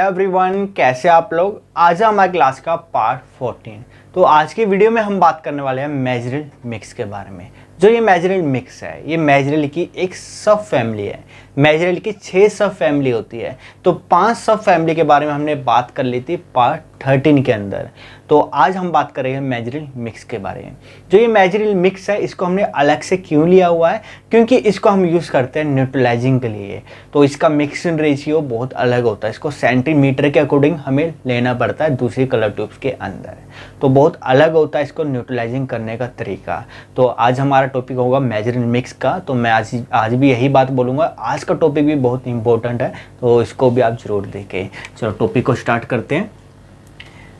hello everyone कैसे आप लोग आज हमारे क्लास का पार्ट फोर्टीन तो आज की वीडियो में हम बात करने वाले हैं मेजरल मिक्स के बारे में जो ये मेजरल मिक्स है ये मेजरल की एक सब फैमिली है मेजरल की छः सब फैमिली होती है तो पांच सब फैमिली के बारे में हमने बात कर ली थी पार्ट थर्टीन के अंदर तो आज हम बात करेंगे मेजरिल मिक्स के बारे में जो ये मेजरिल मिक्स है इसको हमने अलग से क्यों लिया हुआ है क्योंकि इसको हम यूज़ करते हैं न्यूट्रलाइजिंग के लिए तो इसका मिक्सन रेशियो बहुत अलग होता है इसको सेंटीमीटर के अकॉर्डिंग हमें लेना पड़ता है दूसरी कलर ट्यूब्स के अंदर तो बहुत अलग होता है इसको न्यूट्रलाइजिंग करने का तरीका तो आज हमारा टॉपिक होगा मेजरिल मिक्स का तो मैं आज आज भी यही बात बोलूँगा आज का टॉपिक भी बहुत इंपॉर्टेंट है तो इसको भी आप ज़रूर देखें चलो टॉपिक को स्टार्ट करते हैं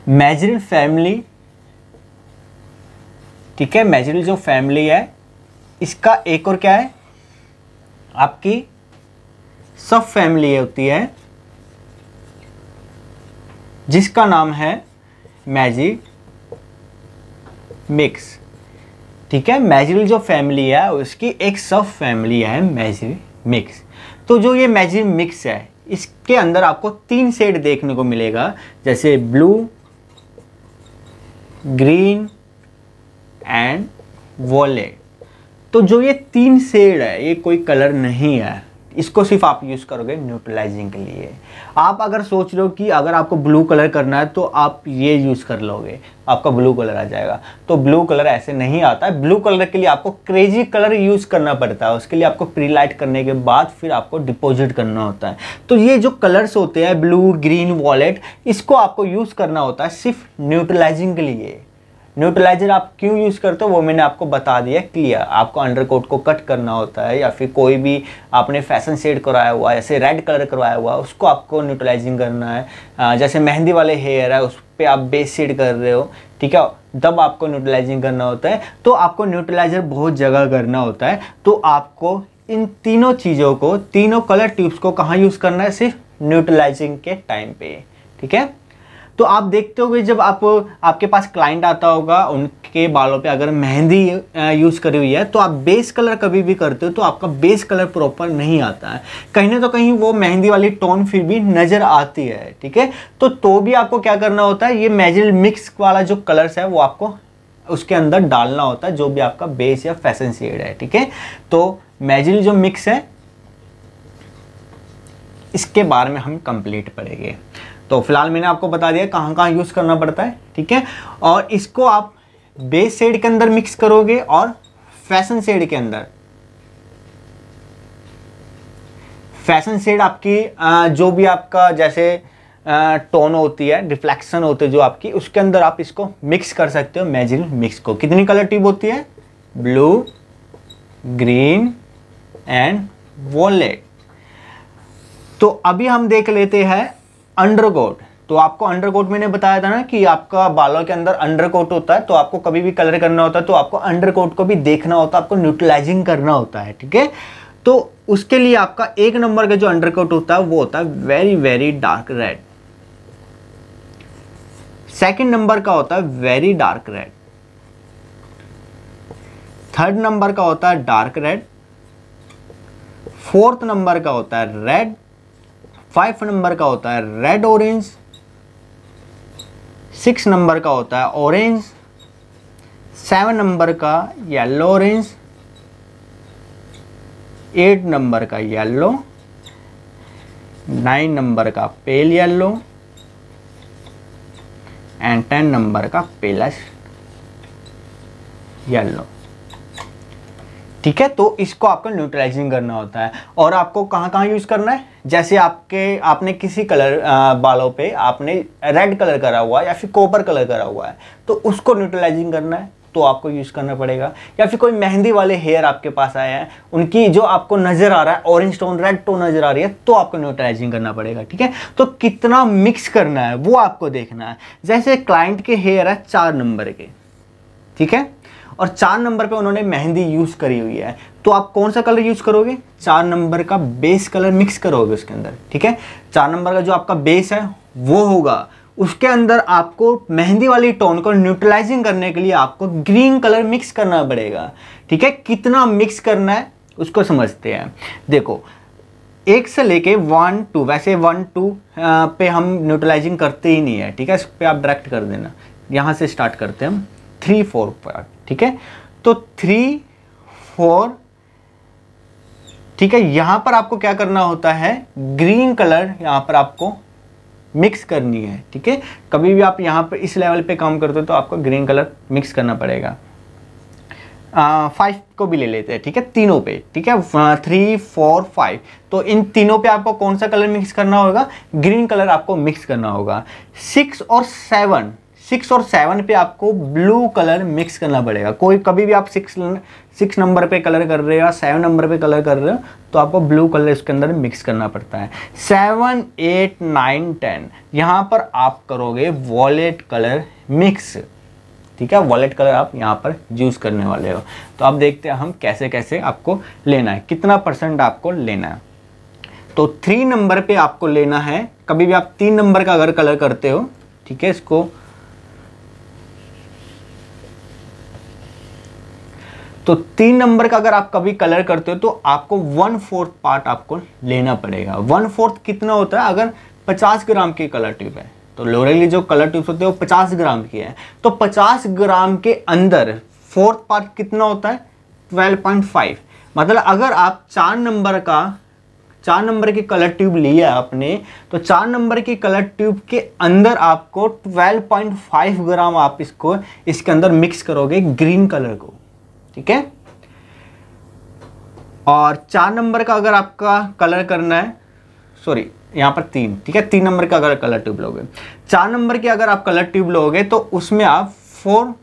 मैजरिन फैमिली ठीक है मैजरिन जो फैमिली है इसका एक और क्या है आपकी सब फैमिली होती है जिसका नाम है मैजिक मिक्स ठीक है मैजरिन जो फैमिली है उसकी एक सब फैमिली है मैजरी मिक्स तो जो ये मैजरी मिक्स है इसके अंदर आपको तीन सेट देखने को मिलेगा जैसे ब्लू ग्रीन एंड वॉलेट तो जो ये तीन शेड है ये कोई कलर नहीं है इसको सिर्फ आप यूज़ करोगे न्यूट्रलाइजिंग के लिए आप अगर सोच रहे हो कि अगर आपको ब्लू कलर करना है तो आप ये यूज़ कर लोगे आपका ब्लू कलर आ जाएगा तो ब्लू कलर ऐसे नहीं आता है ब्लू कलर के लिए आपको क्रेजी कलर यूज़ करना पड़ता है उसके लिए आपको प्री लाइट करने के बाद फिर आपको डिपॉजिट करना होता है तो ये जो कलर्स होते हैं ब्लू ग्रीन वॉलेट इसको आपको यूज़ करना होता है सिर्फ न्यूट्रलाइजिंग के लिए न्यूट्रलाइजर आप क्यों यूज़ करते हो वो मैंने आपको बता दिया क्लियर आपको अंडरकोट को कट करना होता है या फिर कोई भी आपने फैशन शेड करवाया हुआ जैसे रेड कलर करवाया हुआ उसको आपको न्यूट्रलाइजिंग करना है जैसे मेहंदी वाले हेयर है उस पर आप बेस शेड कर रहे हो ठीक है तब आपको न्यूट्रलाइजिंग करना होता है तो आपको न्यूट्रलाइजर बहुत जगह करना होता है तो आपको इन तीनों चीज़ों को तीनों कलर ट्यूब्स को कहाँ यूज़ करना है सिर्फ न्यूट्रलाइजिंग के टाइम पे ठीक है तो आप देखते होगे जब आप आपके पास क्लाइंट आता होगा उनके बालों पे अगर मेहंदी यूज़ करी हुई है तो आप बेस कलर कभी भी करते हो तो आपका बेस कलर प्रॉपर नहीं आता है कहीं ना तो कहीं वो मेहंदी वाली टोन फिर भी नज़र आती है ठीक है तो तो भी आपको क्या करना होता है ये मैजिल मिक्स वाला जो कलर्स है वो आपको उसके अंदर डालना होता है जो भी आपका बेस या फैशन शेड है ठीक है तो मैजिल जो मिक्स है इसके बारे में हम कंप्लीट पढ़ेंगे तो फिलहाल मैंने आपको बता दिया कहाँ कहाँ यूज़ करना पड़ता है ठीक है और इसको आप बेस शेड के अंदर मिक्स करोगे और फैशन शेड के अंदर फैशन शेड आपकी जो भी आपका जैसे टोन होती है रिफ्लेक्शन होते जो आपकी उसके अंदर आप इसको मिक्स कर सकते हो मेजरिन मिक्स को कितनी कलर ट्यूब होती है ब्लू ग्रीन एंड वॉलेट तो अभी हम देख लेते हैं अंडरकोट तो आपको अंडरकोट मैंने बताया था ना कि आपका बालों के अंदर अंडरकोट होता है तो आपको कभी भी कलर करना होता है तो आपको अंडरकोट को भी देखना होता है आपको न्यूट्रलाइजिंग करना होता है ठीक है तो उसके लिए आपका एक नंबर का जो अंडरकोट होता है वो होता है very very dark red second number का होता है very dark red third number का होता है डार्क रेड फोर्थ नंबर का होता है रेड फाइव नंबर का होता है रेड ऑरेंज सिक्स नंबर का होता है ऑरेंज सेवन नंबर का येलो ऑरेंज एट नंबर का येलो नाइन नंबर का pale yellow and ten number का पेलस येलो ठीक है तो इसको आपको न्यूट्रलाइजिंग करना होता है और आपको कहाँ कहाँ यूज़ करना है जैसे आपके आपने किसी कलर बालों पे आपने रेड कलर करा हुआ है या फिर कॉपर कलर करा हुआ है तो उसको न्यूट्रलाइजिंग करना है तो आपको यूज़ करना पड़ेगा या फिर कोई मेहंदी वाले हेयर आपके पास आए हैं उनकी जो आपको नज़र आ रहा है ऑरेंज टोन रेड टोन नज़र आ रही है तो आपको न्यूट्रलाइजिंग करना पड़ेगा ठीक है तो कितना मिक्स करना है वो आपको देखना है जैसे क्लाइंट के हेयर है चार नंबर के ठीक है और चार नंबर पे उन्होंने मेहंदी यूज़ करी हुई है तो आप कौन सा कलर यूज़ करोगे चार नंबर का बेस कलर मिक्स करोगे उसके अंदर ठीक है चार नंबर का जो आपका बेस है वो होगा उसके अंदर आपको मेहंदी वाली टोन को न्यूट्रलाइजिंग करने के लिए आपको ग्रीन कलर मिक्स करना पड़ेगा ठीक है कितना मिक्स करना है उसको समझते हैं देखो एक से लेके वन टू वैसे वन टू पे हम न्यूट्रलाइजिंग करते ही नहीं है ठीक है इस पर आप डायरेक्ट कर देना यहाँ से स्टार्ट करते हैं हम थ्री फोर पर ठीक है तो थ्री फोर ठीक है यहां पर आपको क्या करना होता है ग्रीन कलर यहां पर आपको मिक्स करनी है ठीक है कभी भी आप यहां पर इस लेवल पे काम करते हो तो आपको ग्रीन कलर मिक्स करना पड़ेगा फाइव को भी ले लेते हैं ठीक है तीनों पे ठीक है थ्री फोर फाइव तो इन तीनों पे आपको कौन सा कलर मिक्स करना होगा ग्रीन कलर आपको मिक्स करना होगा सिक्स और सेवन सिक्स और सेवन पे आपको ब्लू कलर मिक्स करना पड़ेगा कोई कभी भी आप सिक्स सिक्स नंबर पे कलर कर रहे हो या सेवन नंबर पे कलर कर रहे हो तो आपको ब्लू कलर इसके अंदर मिक्स करना पड़ता है सेवन एट नाइन टेन यहाँ पर आप करोगे वॉलेट कलर मिक्स ठीक है वॉलेट कलर आप यहाँ पर यूज़ करने वाले हो तो आप देखते हैं हम कैसे कैसे आपको लेना है कितना परसेंट आपको लेना है तो थ्री नंबर पे आपको लेना है कभी भी आप तीन नंबर का अगर कलर करते हो ठीक है इसको तो तीन नंबर का अगर आप कभी कलर करते हो तो आपको वन फोर्थ पार्ट आपको लेना पड़ेगा वन फोर्थ कितना होता है अगर पचास ग्राम की कलर ट्यूब है तो लोरेली जो कलर ट्यूब्स होते हैं वो पचास ग्राम की है तो पचास ग्राम के अंदर फोर्थ पार्ट कितना होता है ट्वेल्व पॉइंट फाइव मतलब अगर आप चार नंबर का चार नंबर की कलर ट्यूब लिया आपने तो चार नंबर की कलर ट्यूब के अंदर आपको 12.5 ग्राम आप इसको इसके अंदर मिक्स करोगे ग्रीन कलर को ठीक है और चार नंबर का अगर आपका कलर करना है सॉरी यहां पर तीन ठीक है तीन नंबर का अगर कलर ट्यूब लोगे चार नंबर की अगर आप कलर ट्यूब लोगे तो उसमें आप फोर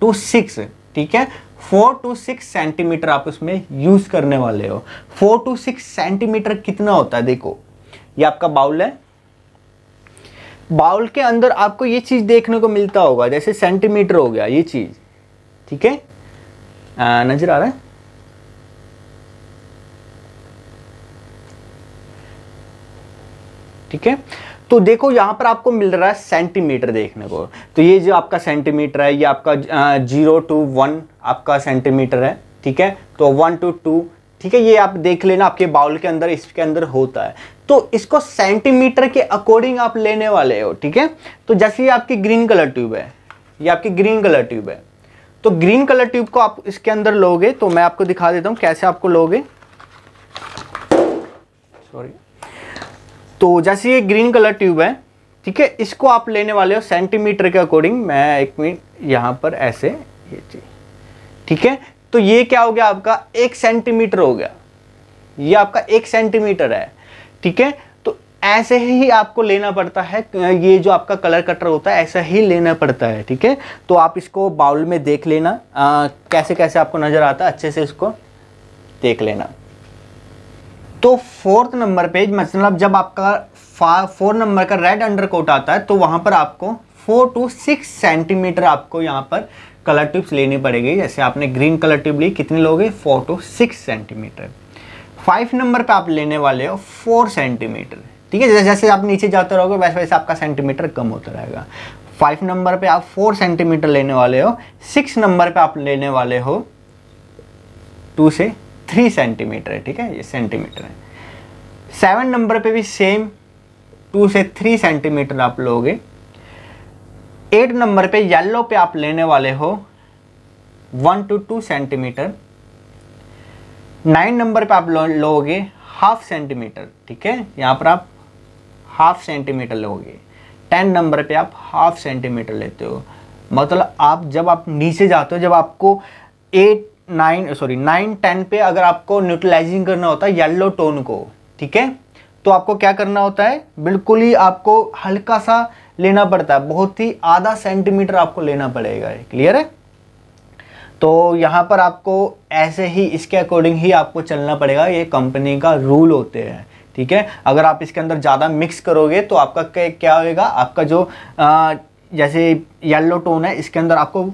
टू सिक्स ठीक है फोर टू सिक्स सेंटीमीटर आप उसमें यूज करने वाले हो फोर टू सिक्स सेंटीमीटर कितना होता है देखो ये आपका बाउल है बाउल के अंदर आपको ये चीज देखने को मिलता होगा जैसे सेंटीमीटर हो गया ये चीज ठीक है नज़र आ रहा है ठीक है तो देखो यहां पर आपको मिल रहा है सेंटीमीटर देखने को तो ये जो आपका सेंटीमीटर है ये आपका जीरो टू वन आपका सेंटीमीटर है ठीक है तो वन टू टू ठीक है ये आप देख लेना आपके बाउल के अंदर इसके अंदर होता है तो इसको सेंटीमीटर के अकॉर्डिंग आप लेने वाले हो ठीक है तो जैसे ये आपकी ग्रीन कलर ट्यूब है ये आपकी ग्रीन कलर ट्यूब है तो ग्रीन कलर ट्यूब को आप इसके अंदर लोगे तो मैं आपको दिखा देता हूँ कैसे आपको लोगे सॉरी तो जैसे ये ग्रीन कलर ट्यूब है ठीक है इसको आप लेने वाले हो सेंटीमीटर के अकॉर्डिंग मैं एक मिनट यहाँ पर ऐसे ये चीज ठीक है तो ये क्या हो गया आपका एक सेंटीमीटर हो गया ये आपका एक सेंटीमीटर है ठीक है ऐसे ही आपको लेना पड़ता है ये जो आपका कलर कटर होता है ऐसा ही लेना पड़ता है ठीक है तो आप इसको बाउल में देख लेना आ, कैसे कैसे आपको नज़र आता है अच्छे से इसको देख लेना तो फोर्थ नंबर पे मतलब जब आपका फोर नंबर का रेड अंडर कोट आता है तो वहाँ पर आपको फोर टू सिक्स सेंटीमीटर आपको यहाँ पर कलर टिप्स लेनी पड़ेगी जैसे आपने ग्रीन कलर टिप ली कितने लोगे four two six centimetre five number पे आप लेने वाले हो फोर सेंटीमीटर ठीक है जैसे जैसे आप नीचे जाते रहोगे वैसे वैसे आपका सेंटीमीटर कम होता रहेगा फाइव नंबर पे आप फोर सेंटीमीटर लेने वाले हो सिक्स नंबर पे आप लेने वाले हो टू से थ्री सेंटीमीटर है ठीक है ये सेंटीमीटर है सेवन नंबर पे भी सेम टू से थ्री सेंटीमीटर आप लोगे एट नंबर पे येलो पे आप लेने वाले हो one two two centimetre nine number पे आप लोगे हाफ सेंटीमीटर ठीक है यहाँ पर आप हाफ सेंटीमीटर लोगे टेन नंबर पे आप हाफ सेंटीमीटर लेते हो मतलब आप जब आप नीचे जाते हो जब आपको eight nine sorry nine ten पे अगर आपको न्यूट्रलाइजिंग करना होता है येल्लो टोन को ठीक है तो आपको क्या करना होता है बिल्कुल ही आपको हल्का सा लेना पड़ता है बहुत ही आधा सेंटीमीटर आपको लेना पड़ेगा क्लियर है तो यहाँ पर आपको ऐसे ही इसके अकॉर्डिंग ही आपको चलना पड़ेगा ये कंपनी का रूल होते हैं ठीक है अगर आप इसके अंदर ज़्यादा मिक्स करोगे तो आपका क्या होएगा आपका जो आ, जैसे येलो टोन है इसके अंदर आपको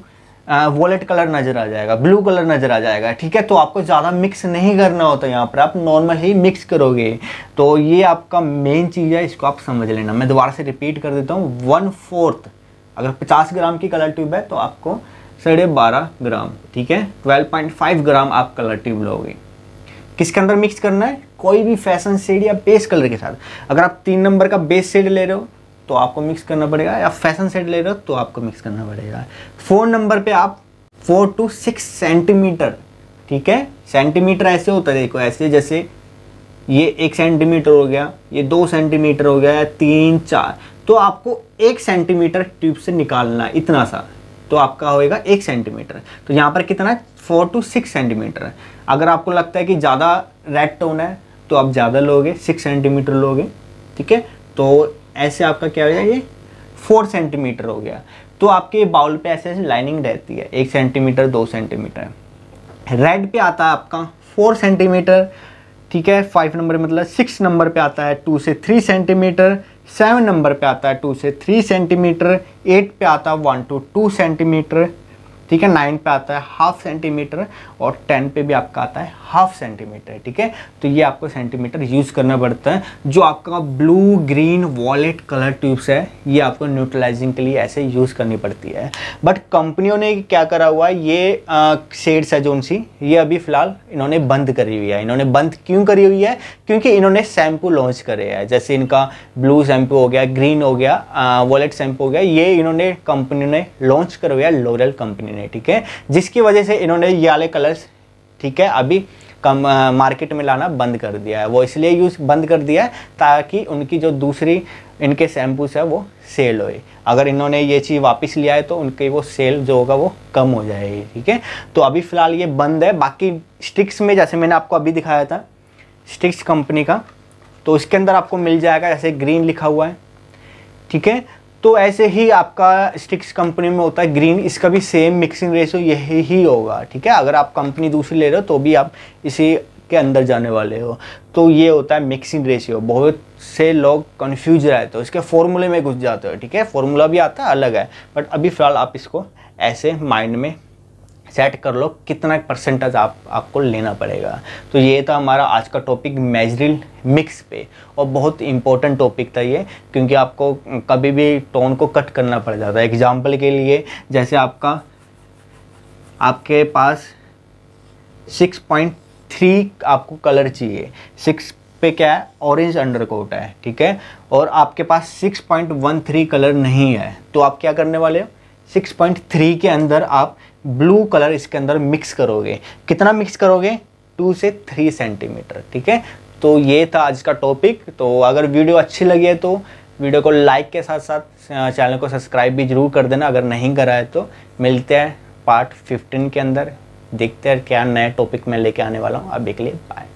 वॉलेट कलर नज़र आ जाएगा ब्लू कलर नज़र आ जाएगा ठीक है तो आपको ज़्यादा मिक्स नहीं करना होता यहाँ पर आप नॉर्मल ही मिक्स करोगे तो ये आपका मेन चीज़ है इसको आप समझ लेना मैं दोबारा से रिपीट कर देता हूँ वन फोर्थ अगर पचास ग्राम की कलर ट्यूब है तो आपको साढ़े बारह ग्राम ठीक है ट्वेल्व पॉइंट फाइव ग्राम आप कलर ट्यूब लोगे किसके अंदर मिक्स करना है कोई भी फैशन शेड या बेस कलर के साथ अगर आप तीन नंबर का बेस शेड ले रहे हो तो आपको मिक्स करना पड़ेगा या फैशन शेड ले रहे हो तो आपको मिक्स करना पड़ेगा फोर नंबर पे आप फोर टू सिक्स सेंटीमीटर ठीक है सेंटीमीटर ऐसे होता है देखो ऐसे जैसे ये एक सेंटीमीटर हो गया ये दो सेंटीमीटर हो गया तीन चार तो आपको एक सेंटीमीटर ट्यूब से निकालना इतना सा तो आपका होएगा एक सेंटीमीटर तो यहाँ पर कितना फोर टू सिक्स सेंटीमीटर है अगर आपको लगता है कि ज़्यादा रेड टोन है तो आप ज़्यादा लोगे सिक्स सेंटीमीटर लोगे ठीक है तो ऐसे आपका क्या हो जाएगा ये फोर सेंटीमीटर हो गया तो आपके बाउल पे ऐसे ऐसे लाइनिंग रहती है एक सेंटीमीटर दो सेंटीमीटर रेड पे आता है आपका फोर सेंटीमीटर ठीक है फाइव नंबर मतलब सिक्स नंबर पे आता है टू से थ्री सेंटीमीटर सेवन नंबर पे आता है टू से थ्री सेंटीमीटर एट पे आता है वन टू टू सेंटीमीटर ठीक है नाइन पे आता है हाफ सेंटीमीटर और टेन पे भी आपका आता है हाफ सेंटीमीटर ठीक है तो ये आपको सेंटीमीटर यूज़ करना पड़ता है जो आपका blue green violet colour tubes है ये आपको न्यूट्रलाइजिंग के लिए ऐसे यूज़ करनी पड़ती है बट कंपनियों ने क्या करा हुआ है ये शेड्स है जो उनसी ये अभी फ़िलहाल इन्होंने बंद करी हुई है इन्होंने बंद क्यों करी हुई है क्योंकि इन्होंने शैम्पू लॉन्च करे है जैसे इनका ब्लू शैम्पू हो गया ग्रीन हो गया वॉलेट शैम्पू हो गया ये इन्होंने कंपनी ने लॉन्च करवाया लोरल कंपनी ने हैं ठीक है जिसकी वजह से इन्होंने ये वाले कलर्स ठीक है अभी कम आ, मार्केट में लाना बंद कर दिया है वो इसलिए यूज़ बंद कर दिया है ताकि उनकी जो दूसरी इनके शैम्पूस है वो सेल होए अगर इन्होंने ये चीज़ वापस लिया है तो उनके वो सेल जो होगा वो कम हो जाएगी ठीक है तो अभी फ़िलहाल ये बंद है बाकी स्टिक्स में जैसे मैंने आपको अभी दिखाया था स्टिक्स कंपनी का तो उसके अंदर आपको मिल जाएगा जैसे ग्रीन लिखा हुआ है ठीक है तो ऐसे ही आपका स्टिक्स कंपनी में होता है ग्रीन इसका भी सेम मिक्सिंग रेशियो यही ही होगा ठीक है अगर आप कंपनी दूसरी ले रहे हो तो भी आप इसी के अंदर जाने वाले हो तो ये होता है मिक्सिंग रेशियो बहुत से लोग कन्फ्यूज रहते हो इसके फॉर्मूले में घुस जाते हो ठीक है फॉर्मूला भी आता है अलग है बट अभी फ़िलहाल आप इसको ऐसे माइंड में सेट कर लो कितना परसेंटेज आप आपको लेना पड़ेगा तो ये था हमारा आज का टॉपिक मेजरिल मिक्स पे और बहुत इंपॉर्टेंट टॉपिक था ये क्योंकि आपको कभी भी टोन को कट करना पड़ जाता है एग्जाम्पल के लिए जैसे आपका आपके पास सिक्स पॉइंट थ्री आपको कलर चाहिए सिक्स पे क्या है ऑरेंज अंडरकोट है ठीक है और आपके पास six point one three colour नहीं है तो आप क्या करने वाले हो 6.3 के अंदर आप ब्लू कलर इसके अंदर मिक्स करोगे कितना मिक्स करोगे टू से थ्री सेंटीमीटर ठीक है तो ये था आज का टॉपिक तो अगर वीडियो अच्छी लगी है तो वीडियो को लाइक के साथ साथ चैनल को सब्सक्राइब भी जरूर कर देना अगर नहीं करा है तो मिलते हैं पार्ट 15 के अंदर देखते हैं क्या नए टॉपिक मैं लेके आने वाला हूँ अभी के लिए बाय